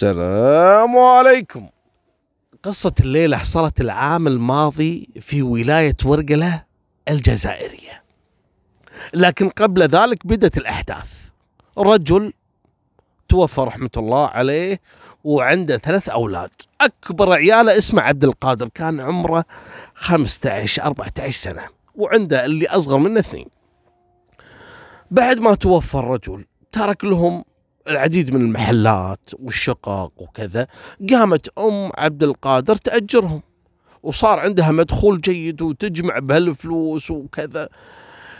السلام عليكم قصة الليلة حصلت العام الماضي في ولاية ورقلة الجزائرية لكن قبل ذلك بدت الأحداث رجل توفى رحمة الله عليه وعنده ثلاث أولاد أكبر عياله اسمه عبد القادر كان عمره 15 14 سنة وعنده اللي أصغر منه اثنين بعد ما توفى الرجل ترك لهم العديد من المحلات والشقق وكذا قامت أم عبد القادر تأجرهم وصار عندها مدخول جيد وتجمع بهالفلوس وكذا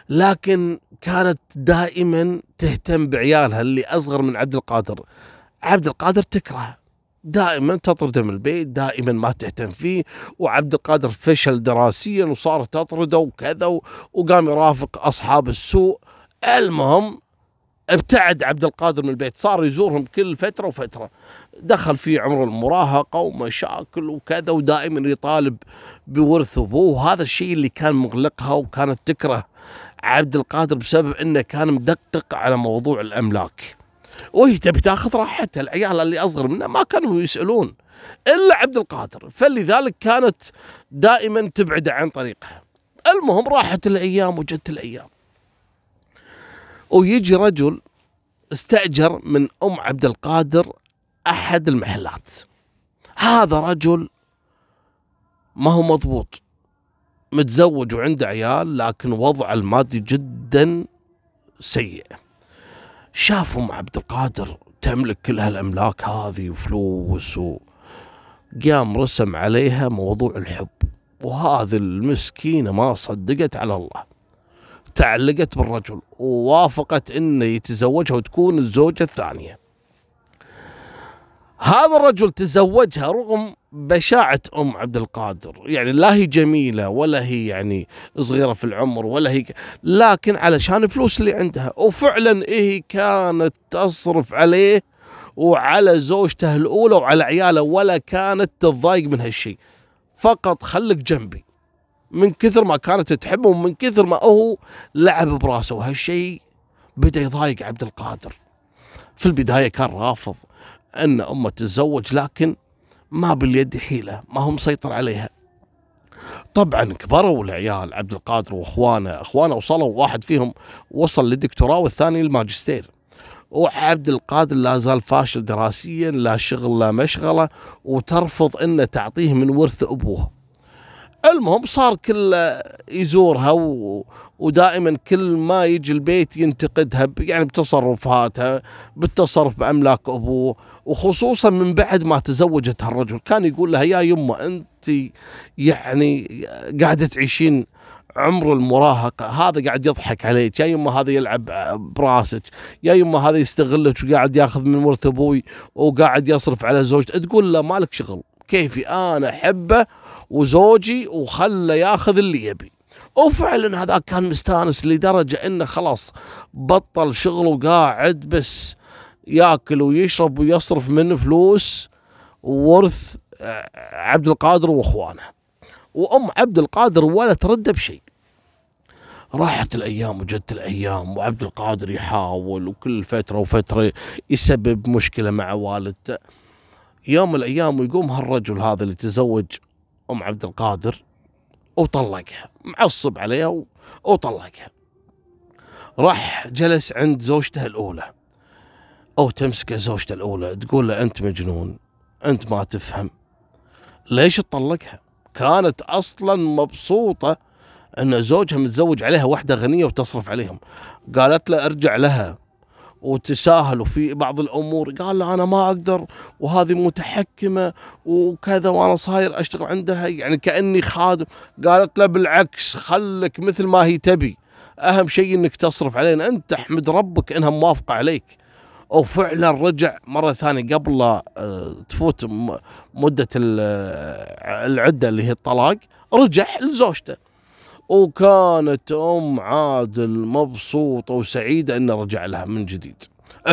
لكن كانت دائما تهتم بعيالها اللي أصغر من عبد القادر عبد القادر تكرهه دائما تطرده من البيت دائما ما تهتم فيه وعبد القادر فشل دراسيا وصار تطرده وكذا وقام يرافق أصحاب السوء المهم ابتعد عبد القادر من البيت صار يزورهم كل فترة وفترة دخل في عمر المراهقة ومشاكل وكذا ودائما يطالب بورث أبوه وهذا الشيء اللي كان مغلقها وكانت تكره عبد القادر بسبب أنه كان مدقق على موضوع الأملاك وهي تبي تاخذ راحتها العيال اللي أصغر منها ما كانوا يسألون إلا عبد القادر فلذلك كانت دائما تبعده عن طريقها المهم راحت الأيام وجت الأيام ويجي رجل استأجر من أم عبد القادر أحد المحلات هذا رجل ما هو مضبوط متزوج وعنده عيال لكن وضعه المادي جدا سيء شاف أم عبد القادر تملك كل هالأملاك هذه وفلوس و... قام رسم عليها موضوع الحب وهذه المسكينة ما صدقت على الله تعلقت بالرجل ووافقت انه يتزوجها وتكون الزوجه الثانيه. هذا الرجل تزوجها رغم بشاعة أم عبد القادر يعني لا هي جميلة ولا هي يعني صغيرة في العمر ولا هي لكن علشان الفلوس اللي عندها وفعلا إيه كانت تصرف عليه وعلى زوجته الأولى وعلى عياله ولا كانت تتضايق من هالشيء فقط خلك جنبي من كثر ما كانت تحبه ومن كثر ما هو لعب براسه وهالشيء بدا يضايق عبد القادر في البدايه كان رافض ان امه تتزوج لكن ما باليد حيله ما هو مسيطر عليها طبعا كبروا العيال عبد القادر واخوانه اخوانه وصلوا واحد فيهم وصل للدكتوراه والثاني للماجستير وعبد القادر لا زال فاشل دراسيا لا شغل لا مشغله وترفض انه تعطيه من ورث ابوه المهم صار كل يزورها و... ودائما كل ما يجي البيت ينتقدها ب... يعني بتصرفاتها بالتصرف باملاك ابوه وخصوصا من بعد ما تزوجت هالرجل كان يقول لها يا يمه انت يعني قاعده تعيشين عمر المراهقه هذا قاعد يضحك عليك يا يما هذا يلعب براسك يا يما هذا يستغلك وقاعد ياخذ من ورث ابوي وقاعد يصرف على زوجته تقول له مالك شغل كيفي انا احبه وزوجي وخله ياخذ اللي يبي وفعلا هذا كان مستانس لدرجة انه خلاص بطل شغله وقاعد بس ياكل ويشرب ويصرف من فلوس ورث آه، عبد القادر واخوانه وام عبد القادر ولا ترد بشيء راحت الايام وجت الايام وعبد القادر يحاول وكل فتره وفتره يسبب مشكله مع والدته يوم من الايام ويقوم هالرجل هذا اللي تزوج ام عبد القادر وطلقها معصب عليها وطلقها راح جلس عند زوجته الاولى او تمسكه زوجته الاولى تقول له انت مجنون انت ما تفهم ليش تطلقها كانت اصلا مبسوطه ان زوجها متزوج عليها واحده غنيه وتصرف عليهم قالت له ارجع لها وتساهلوا في بعض الامور قال له انا ما اقدر وهذه متحكمه وكذا وانا صاير اشتغل عندها يعني كاني خادم قالت له بالعكس خلك مثل ما هي تبي اهم شيء انك تصرف علينا انت احمد ربك انها موافقه عليك وفعلا رجع مره ثانيه قبل آه، تفوت مده العده اللي هي الطلاق رجع لزوجته وكانت أم عادل مبسوطة وسعيدة أنه رجع لها من جديد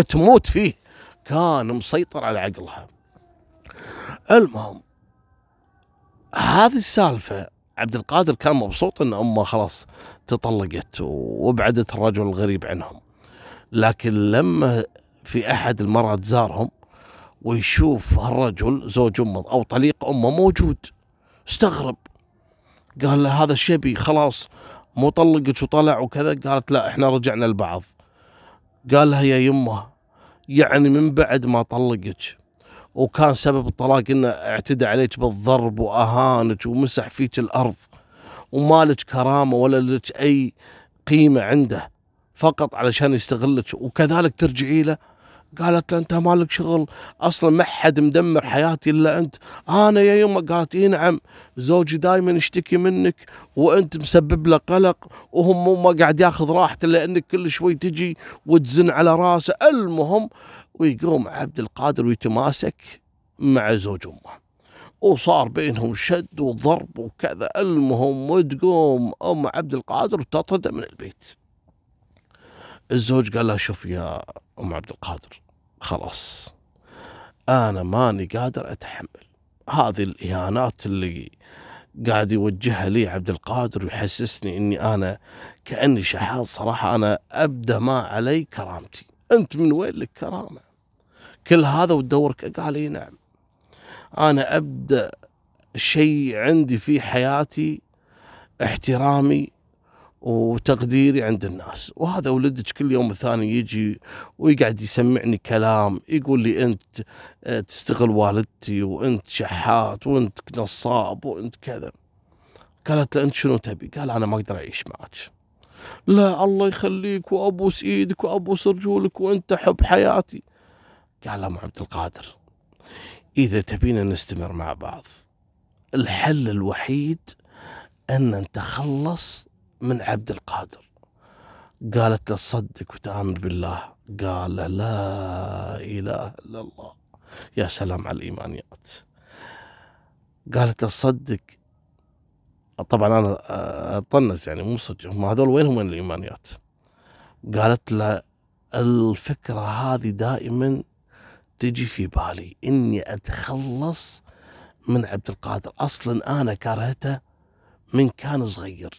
تموت فيه كان مسيطر على عقلها المهم هذه السالفة عبد القادر كان مبسوط أن أمه خلاص تطلقت وابعدت الرجل الغريب عنهم لكن لما في أحد المرات زارهم ويشوف هالرجل زوج أمه أو طليق أمه موجود استغرب قال لها هذا شبي خلاص مو طلقك وطلع وكذا قالت لا احنا رجعنا لبعض قال لها يا يمه يعني من بعد ما طلقك وكان سبب الطلاق انه اعتدى عليك بالضرب واهانك ومسح فيك الارض وما لك كرامه ولا لك اي قيمه عنده فقط علشان يستغلك وكذلك ترجعي له قالت له انت مالك شغل اصلا ما حد مدمر حياتي الا انت انا يا يمه قالت اي نعم زوجي دائما يشتكي منك وانت مسبب له قلق وهم ما قاعد ياخذ راحته لانك كل شوي تجي وتزن على راسه المهم ويقوم عبد القادر ويتماسك مع زوج امه وصار بينهم شد وضرب وكذا المهم وتقوم ام عبد القادر وتطرده من البيت الزوج قال لها شوف يا ام عبد القادر خلاص أنا ماني قادر أتحمل هذه الإهانات اللي قاعد يوجهها لي عبد القادر ويحسسني اني انا كاني شحاذ صراحه انا ابدى ما علي كرامتي انت من وين لك كرامه كل هذا وتدورك قال اي نعم انا ابدا شيء عندي في حياتي احترامي وتقديري عند الناس وهذا ولدك كل يوم الثاني يجي ويقعد يسمعني كلام يقول لي انت آه، تستغل والدتي وانت شحات وانت نصاب وانت كذا قالت له انت شنو تبي قال انا ما اقدر اعيش معك لا الله يخليك وابوس ايدك وابوس رجولك وانت حب حياتي قال لها عبد القادر اذا تبينا نستمر مع بعض الحل الوحيد ان نتخلص من عبد القادر قالت له تصدق وتامر بالله قال لا إله إلا الله يا سلام على الإيمانيات قالت له تصدق طبعا أنا آه، أطنز يعني مو صدق هم هذول وينهم وين الإيمانيات قالت له الفكرة هذه دائما تجي في بالي إني أتخلص من عبد القادر أصلا أنا كرهته من كان صغير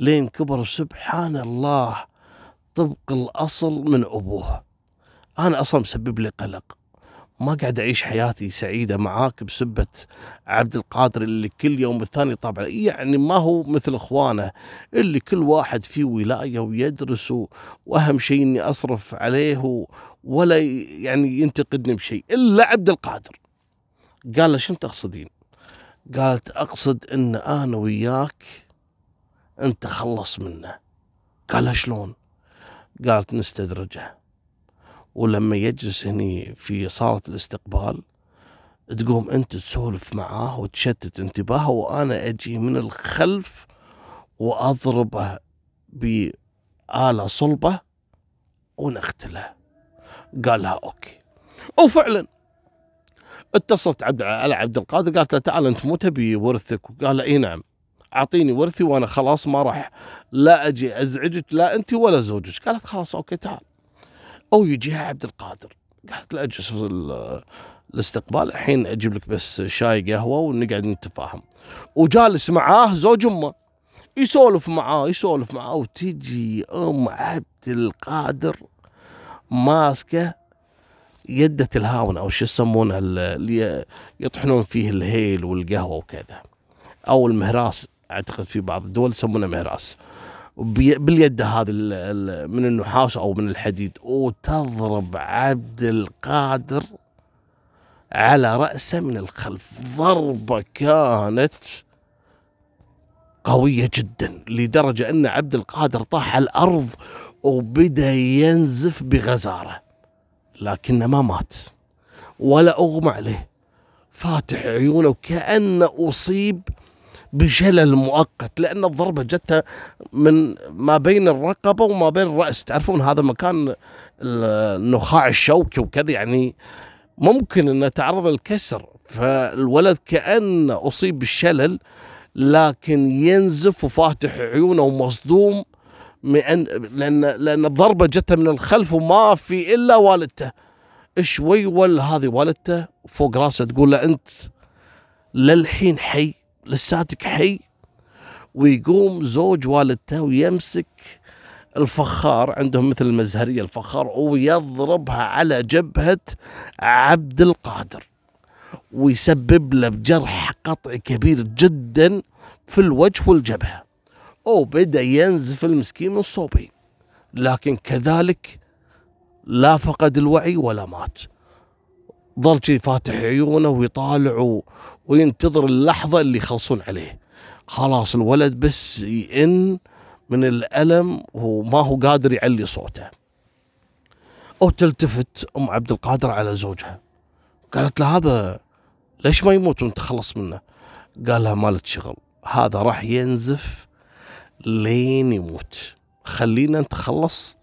لين كبر سبحان الله طبق الأصل من أبوه أنا أصلا مسبب لي قلق ما قاعد أعيش حياتي سعيدة معاك بسبة عبد القادر اللي كل يوم الثاني طبعا يعني ما هو مثل إخوانه اللي كل واحد في ولاية ويدرس وأهم شيء إني أصرف عليه ولا يعني ينتقدني بشيء إلا عبد القادر قال له شنو تقصدين قالت أقصد أن أنا وياك انت خلص منه قال شلون قالت نستدرجه ولما يجلس هني في صالة الاستقبال تقوم انت تسولف معاه وتشتت انتباهه وانا اجي من الخلف واضربه بآلة صلبة ونقتله قالها اوكي وفعلا اتصلت على عبد القادر قالت له تعال انت مو تبي ورثك وقال اي نعم اعطيني ورثي وانا خلاص ما راح لا اجي ازعجك لا انت ولا زوجك قالت خلاص اوكي تعال او يجيها عبد القادر قالت لا اجلس في الاستقبال الحين اجيب لك بس شاي قهوه ونقعد نتفاهم وجالس معاه زوج امه يسولف معاه يسولف معاه وتجي ام عبد القادر ماسكه يدة الهاون او شو يسمونه اللي يطحنون فيه الهيل والقهوه وكذا او المهراس اعتقد في بعض الدول يسمونه مهراس باليد هذه من النحاس او من الحديد وتضرب عبد القادر على راسه من الخلف ضربه كانت قويه جدا لدرجه ان عبد القادر طاح على الارض وبدا ينزف بغزاره لكنه ما مات ولا اغمى عليه فاتح عيونه وكانه اصيب بجلل مؤقت لأن الضربة جتها من ما بين الرقبة وما بين الرأس تعرفون هذا مكان النخاع الشوكي وكذا يعني ممكن أنه تعرض للكسر فالولد كان أصيب بالشلل لكن ينزف وفاتح عيونه ومصدوم من لأن لأن الضربة جتها من الخلف وما في إلا والدته شوي ولا هذه والدته فوق راسه تقول له أنت للحين حي لساتك حي ويقوم زوج والدته ويمسك الفخار عندهم مثل المزهرية الفخار ويضربها على جبهة عبد القادر ويسبب له بجرح قطعي كبير جدا في الوجه والجبهة وبدأ ينزف المسكين من الصوبين لكن كذلك لا فقد الوعي ولا مات ظل شي فاتح عيونه ويطالع وينتظر اللحظة اللي يخلصون عليه خلاص الولد بس يئن من الألم وما هو قادر يعلي صوته أو تلتفت أم عبد القادر على زوجها قالت له هذا ليش ما يموت وانت خلص منه قال لها مالت شغل هذا راح ينزف لين يموت خلينا نتخلص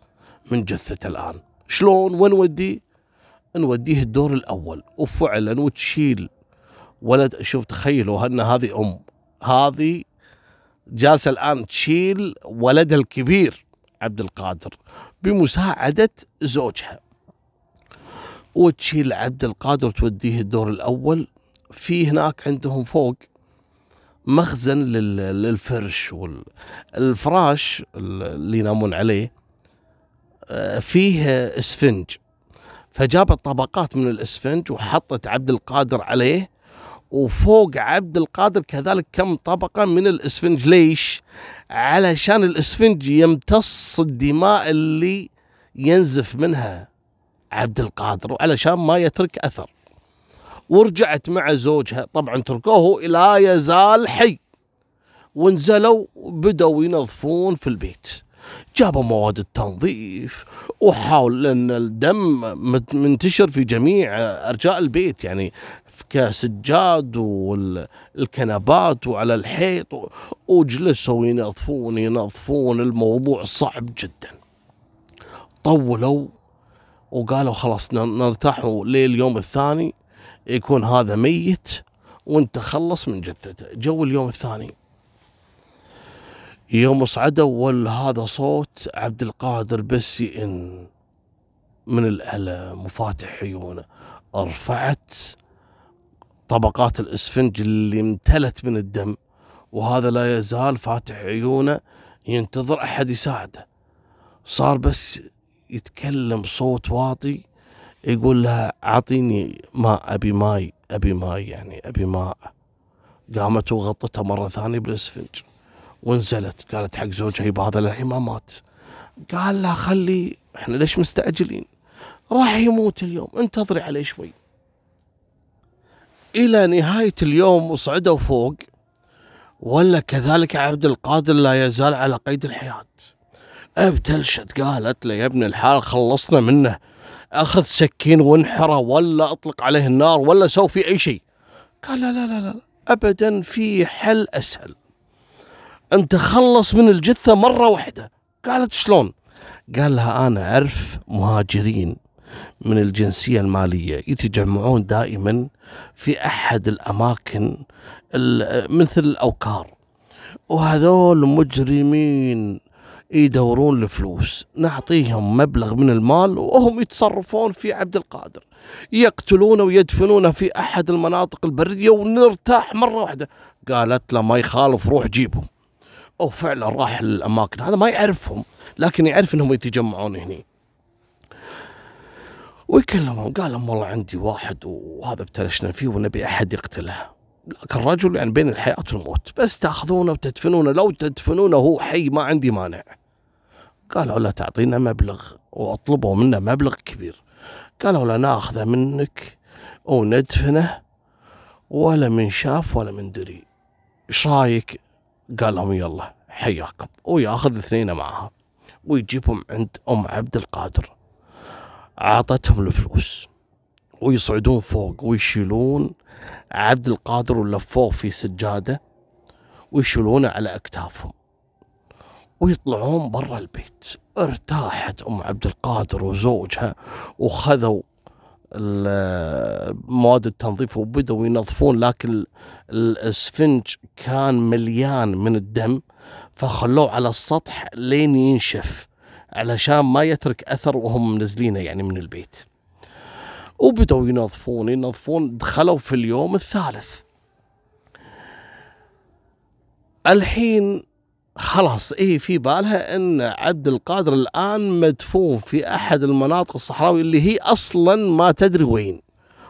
من جثته الآن شلون وين ودي نوديه الدور الاول وفعلا وتشيل ولد شوف تخيلوا ان هذه ام هذه جالسه الان تشيل ولدها الكبير عبد القادر بمساعده زوجها وتشيل عبد القادر توديه الدور الاول في هناك عندهم فوق مخزن للفرش والفراش اللي ينامون عليه آه، فيه اسفنج فجابت طبقات من الاسفنج وحطت عبد القادر عليه وفوق عبد القادر كذلك كم طبقة من الاسفنج ليش علشان الاسفنج يمتص الدماء اللي ينزف منها عبد القادر وعلشان ما يترك أثر ورجعت مع زوجها طبعا تركوه لا يزال حي ونزلوا وبدأوا ينظفون في البيت جابوا مواد التنظيف وحاول ان الدم منتشر في جميع ارجاء البيت يعني كسجاد والكنبات وعلى الحيط وجلسوا ينظفون ينظفون الموضوع صعب جدا طولوا وقالوا خلاص نرتاح لليوم الثاني يكون هذا ميت وانت خلص من جثته جو اليوم الثاني يوم صعدوا هذا صوت عبد القادر بس يئن من الألم وفاتح عيونه رفعت طبقات الإسفنج اللي امتلت من الدم وهذا لا يزال فاتح عيونه ينتظر أحد يساعده صار بس يتكلم صوت واطي يقول لها أعطيني ماء أبي ماي أبي ماي يعني أبي ماء قامت وغطته مرة ثانية بالإسفنج ونزلت قالت حق زوجها يبا هذا للحين ما مات قال لا خلي احنا ليش مستعجلين راح يموت اليوم انتظري عليه شوي الى نهايه اليوم وصعدوا فوق ولا كذلك عبد القادر لا يزال على قيد الحياه ابتلشت قالت له يا ابن الحال خلصنا منه اخذ سكين وانحره ولا اطلق عليه النار ولا سوي في اي شيء قال لا لا لا لا ابدا في حل اسهل تخلص من الجثة مرة واحدة قالت شلون قال لها أنا أعرف مهاجرين من الجنسية المالية يتجمعون دائما في أحد الأماكن مثل الأوكار وهذول مجرمين يدورون الفلوس نعطيهم مبلغ من المال وهم يتصرفون في عبد القادر يقتلونه ويدفنونه في أحد المناطق البرية ونرتاح مرة واحدة قالت له ما يخالف روح جيبهم أو فعلا راح الأماكن هذا ما يعرفهم لكن يعرف أنهم يتجمعون هني ويكلمهم قال لهم والله عندي واحد وهذا ابتلشنا فيه ونبي أحد يقتله لكن الرجل يعني بين الحياة والموت بس تأخذونه وتدفنونه لو تدفنونه حي ما عندي مانع قالوا لا تعطينا مبلغ واطلبوا منا مبلغ كبير قالوا لا ناخذه منك وندفنه ولا من شاف ولا من دري ايش رايك قال لهم يلا حياكم وياخذ اثنين معها ويجيبهم عند أم عبد القادر أعطتهم الفلوس ويصعدون فوق ويشيلون عبد القادر ولفوه في سجادة ويشيلونه على أكتافهم ويطلعون برا البيت ارتاحت أم عبد القادر وزوجها وخذوا مواد التنظيف وبدأوا ينظفون لكن الاسفنج كان مليان من الدم فخلوه على السطح لين ينشف علشان ما يترك اثر وهم منزلينه يعني من البيت وبدوا ينظفون ينظفون دخلوا في اليوم الثالث الحين خلاص ايه في بالها ان عبد القادر الان مدفون في احد المناطق الصحراوية اللي هي اصلا ما تدري وين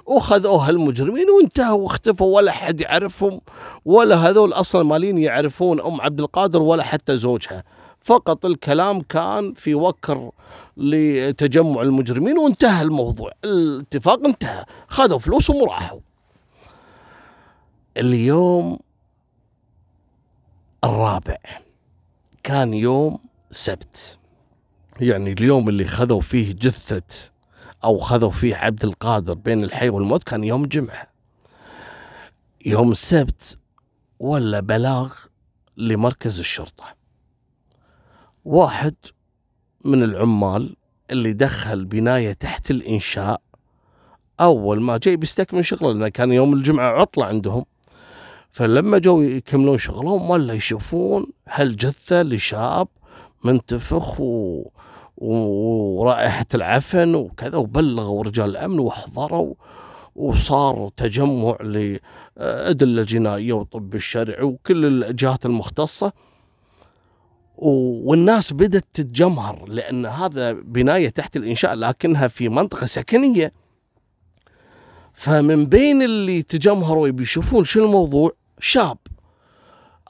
وخذوها المجرمين وانتهوا واختفوا ولا حد يعرفهم ولا هذول اصلا مالين يعرفون ام عبد القادر ولا حتى زوجها فقط الكلام كان في وكر لتجمع المجرمين وانتهى الموضوع الاتفاق انتهى خذوا فلوسهم وراحوا اليوم الرابع كان يوم سبت يعني اليوم اللي خذوا فيه جثة أو خذوا فيه عبد القادر بين الحي والموت كان يوم جمعة يوم السبت ولا بلاغ لمركز الشرطة واحد من العمال اللي دخل بناية تحت الإنشاء أول ما جاي بيستكمل شغله لان كان يوم الجمعة عطلة عندهم فلما جو يكملون شغلهم ولا يشوفون هالجثة لشاب منتفخ و... ورائحة العفن وكذا وبلغوا رجال الأمن وحضروا وصار تجمع لأدلة الجنائية وطب الشرعي وكل الجهات المختصة والناس بدأت تتجمهر لأن هذا بناية تحت الإنشاء لكنها في منطقة سكنية فمن بين اللي تجمهروا يبي يشوفون شو الموضوع شاب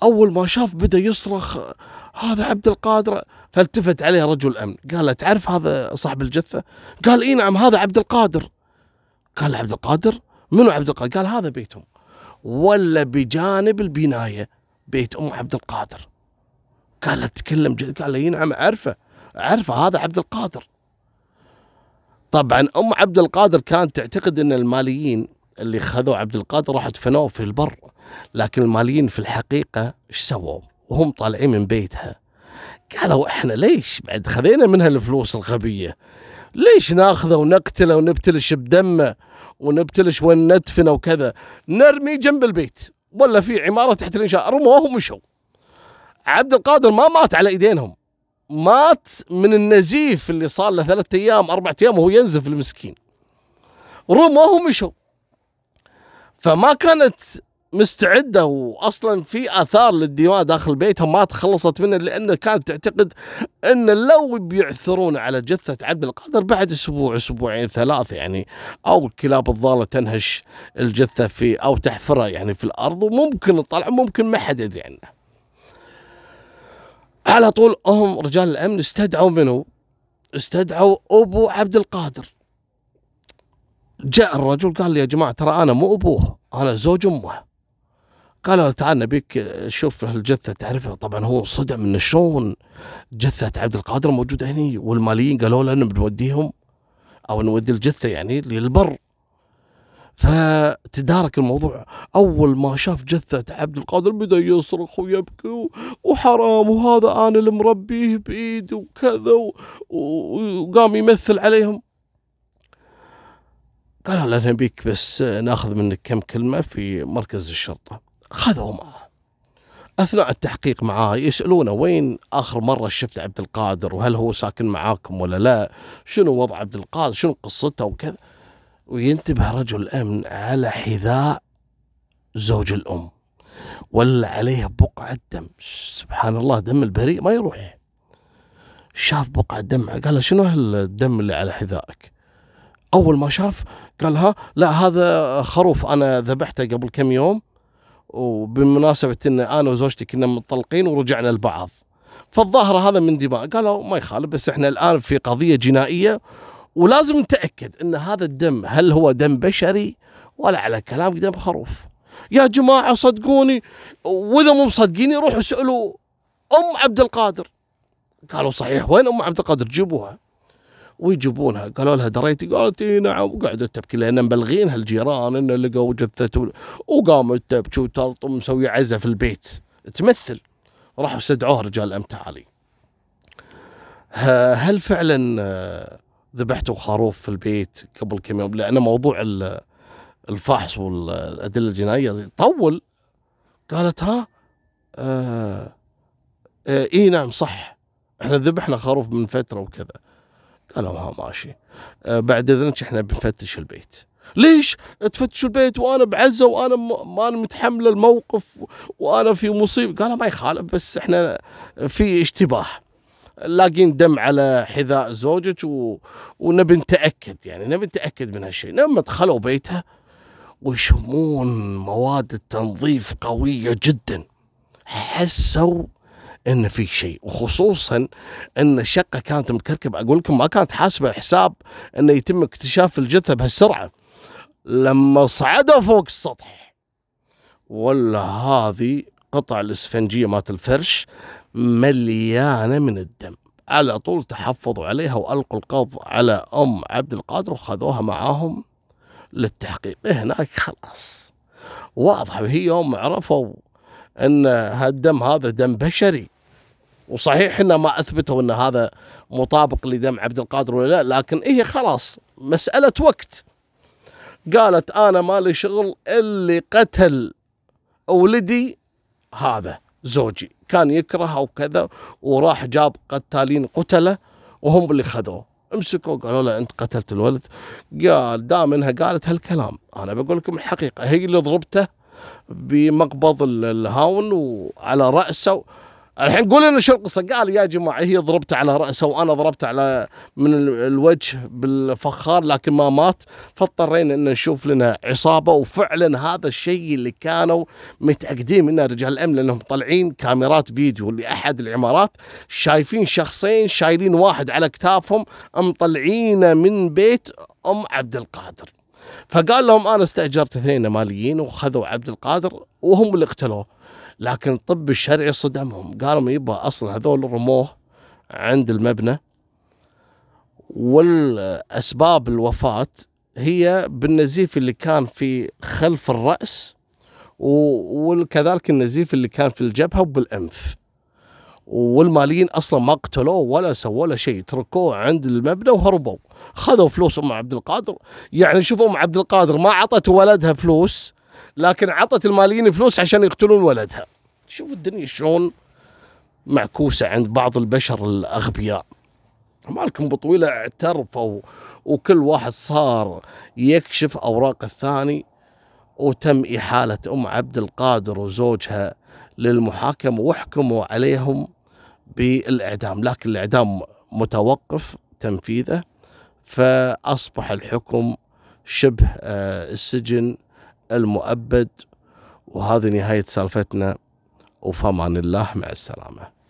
أول ما شاف بدأ يصرخ هذا عبد القادر فالتفت عليه رجل امن قال له تعرف هذا صاحب الجثه قال اي نعم هذا عبد القادر قال عبد القادر منو عبد القادر قال هذا بيتهم ولا بجانب البنايه بيت ام عبد القادر قال له تكلم جد قال له نعم اعرفه اعرفه هذا عبد القادر طبعا ام عبد القادر كانت تعتقد ان الماليين اللي خذوا عبد القادر راحوا دفنوه في البر لكن الماليين في الحقيقه ايش سووا وهم طالعين من بيتها قالوا احنا ليش بعد خذينا منها الفلوس الغبيه ليش ناخذه ونقتله ونبتلش بدمه ونبتلش وندفنه وكذا نرمي جنب البيت ولا في عماره تحت الانشاء رموه ومشوا عبد القادر ما مات على ايدينهم مات من النزيف اللي صار له ثلاثة ايام اربعة ايام وهو ينزف المسكين رموه ومشوا فما كانت مستعده واصلا في اثار للديوان داخل بيتها ما تخلصت منه لانه كانت تعتقد ان لو بيعثرون على جثه عبد القادر بعد اسبوع اسبوعين ثلاثه يعني او الكلاب الضاله تنهش الجثه في او تحفرها يعني في الارض وممكن تطلع ممكن ما حد يدري عنه. على طول هم رجال الامن استدعوا منه استدعوا ابو عبد القادر جاء الرجل قال لي يا جماعه ترى انا مو ابوه انا زوج امه قالوا تعال نبيك شوف الجثة تعرفها طبعا هو انصدم انه شلون جثة عبد القادر موجودة هني والماليين قالوا له انه بنوديهم او نودي الجثة يعني للبر فتدارك الموضوع اول ما شاف جثه عبد القادر بدا يصرخ ويبكي وحرام وهذا انا اللي مربيه بايدي وكذا وقام يمثل عليهم قال له نبيك بس ناخذ منك كم كلمه في مركز الشرطه خذوا اثناء التحقيق معاه يسالونه وين اخر مره شفت عبد القادر وهل هو ساكن معاكم ولا لا شنو وضع عبد القادر شنو قصته وكذا وينتبه رجل الامن على حذاء زوج الام ولا عليه بقعه دم سبحان الله دم البريء ما يروح شاف بقعه دم قال له شنو هالدم اللي على حذائك اول ما شاف قال ها لا هذا خروف انا ذبحته قبل كم يوم وبمناسبة ان انا وزوجتي كنا مطلقين ورجعنا لبعض فالظاهر هذا من دماء قالوا ما يخالف بس احنا الان في قضية جنائية ولازم نتأكد ان هذا الدم هل هو دم بشري ولا على كلام دم خروف يا جماعة صدقوني واذا مو مصدقيني روحوا اسألوا ام عبد القادر قالوا صحيح وين ام عبد القادر جيبوها ويجيبونها قالوا لها دريتي قالت اي نعم وقعدت تبكي لان مبلغينها الجيران ان لقوا جثته وقامت تبكي وتلطم مسوي عزة في البيت تمثل راحوا استدعوها رجال الامن تعالي هل فعلا آه، ذبحتوا خروف في البيت قبل كم يوم لان موضوع الفحص والادله الجنائيه طول قالت ها آه آه اي نعم صح احنا ذبحنا خروف من فتره وكذا قالوا ها ماشي آه، بعد اذنك احنا بنفتش البيت ليش تفتشوا البيت وانا بعزه وانا ما انا متحمله الموقف وانا في مصيبه قالوا ما يخالف بس احنا في اشتباه لاقين دم على حذاء زوجك و... ونبي نتاكد يعني نبي نتاكد من هالشيء لما دخلوا بيتها ويشمون مواد التنظيف قويه جدا حسوا ان في شيء وخصوصا ان الشقه كانت مكركبه اقول لكم ما كانت حاسبه الحساب انه يتم اكتشاف الجثه بهالسرعه لما صعدوا فوق السطح ولا هذه قطع الاسفنجيه مات الفرش مليانه من الدم على طول تحفظوا عليها والقوا القبض على ام عبد القادر وخذوها معاهم للتحقيق إيه هناك خلاص واضحه هي يوم عرفوا ان هالدم هذا دم بشري وصحيح ان ما اثبتوا ان هذا مطابق لدم عبد القادر ولا لا لكن هي إيه خلاص مساله وقت قالت انا مالي شغل اللي قتل ولدي هذا زوجي كان يكره او كذا وراح جاب قتالين قتله وهم اللي خذوه امسكوا قالوا له انت قتلت الولد قال دام انها قالت هالكلام انا بقول لكم الحقيقه هي اللي ضربته بمقبض الهاون وعلى رأسه الحين قول لنا شو القصه قال يا جماعه هي ضربته على راسه وانا ضربت على من الوجه بالفخار لكن ما مات فاضطرينا ان نشوف لنا عصابه وفعلا هذا الشيء اللي كانوا متاكدين منه رجال الامن لانهم طالعين كاميرات فيديو لاحد العمارات شايفين شخصين شايلين واحد على كتافهم مطلعينه من بيت ام عبد القادر فقال لهم انا استاجرت اثنين ماليين وخذوا عبد القادر وهم اللي قتلوه لكن الطب الشرعي صدمهم قالوا يبا اصلا هذول رموه عند المبنى والاسباب الوفاه هي بالنزيف اللي كان في خلف الراس وكذلك النزيف اللي كان في الجبهه وبالانف والماليين اصلا ما قتلوه ولا سووا له شيء تركوه عند المبنى وهربوا خذوا فلوس ام عبد القادر يعني شوفوا ام عبد القادر ما عطت ولدها فلوس لكن عطت الماليين فلوس عشان يقتلون ولدها شوف الدنيا شلون معكوسه عند بعض البشر الاغبياء مالكم بطويله اعترفوا وكل واحد صار يكشف اوراق الثاني وتم احاله ام عبد القادر وزوجها للمحاكمه واحكموا عليهم بالاعدام لكن الاعدام متوقف تنفيذه فأصبح الحكم شبه آه، السجن المؤبد وهذه نهاية سالفتنا وفمان الله مع السلامه